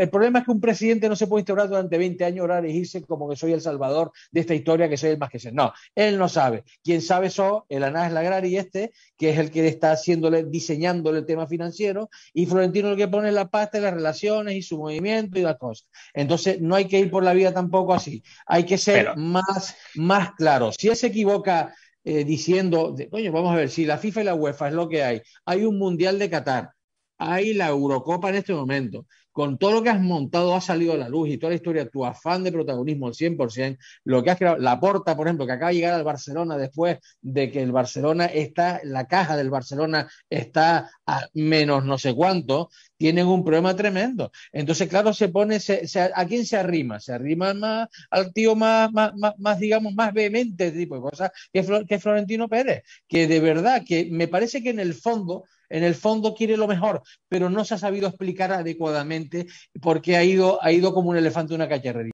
el problema es que un presidente no se puede instaurar durante 20 años ahora elegirse como que soy el salvador de esta historia, que soy el más que ser. No, él no sabe. Quien sabe eso, el Anás Lagrari este, que es el que está haciéndole, diseñándole el tema financiero, y Florentino el que pone la pasta de las relaciones y su movimiento y las cosas. Entonces, no hay que ir por la vida tampoco así. Hay que ser más, más claro. Si él se equivoca eh, diciendo, vamos a ver, si la FIFA y la UEFA es lo que hay, hay un Mundial de Qatar hay la Eurocopa en este momento, con todo lo que has montado, ha salido a la luz y toda la historia, tu afán de protagonismo al 100%, lo que has creado, la porta, por ejemplo, que acaba de llegar al Barcelona después de que el Barcelona está, la caja del Barcelona está a menos no sé cuánto, tienen un problema tremendo. Entonces, claro, se pone, ¿a quién se arrima? Se arrima más al tío más, más, digamos, más vehemente, tipo de cosas, que, que Florentino Pérez, que de verdad, que me parece que en el fondo en el fondo quiere lo mejor, pero no se ha sabido explicar adecuadamente porque ha ido, ha ido como un elefante en una cacharrería.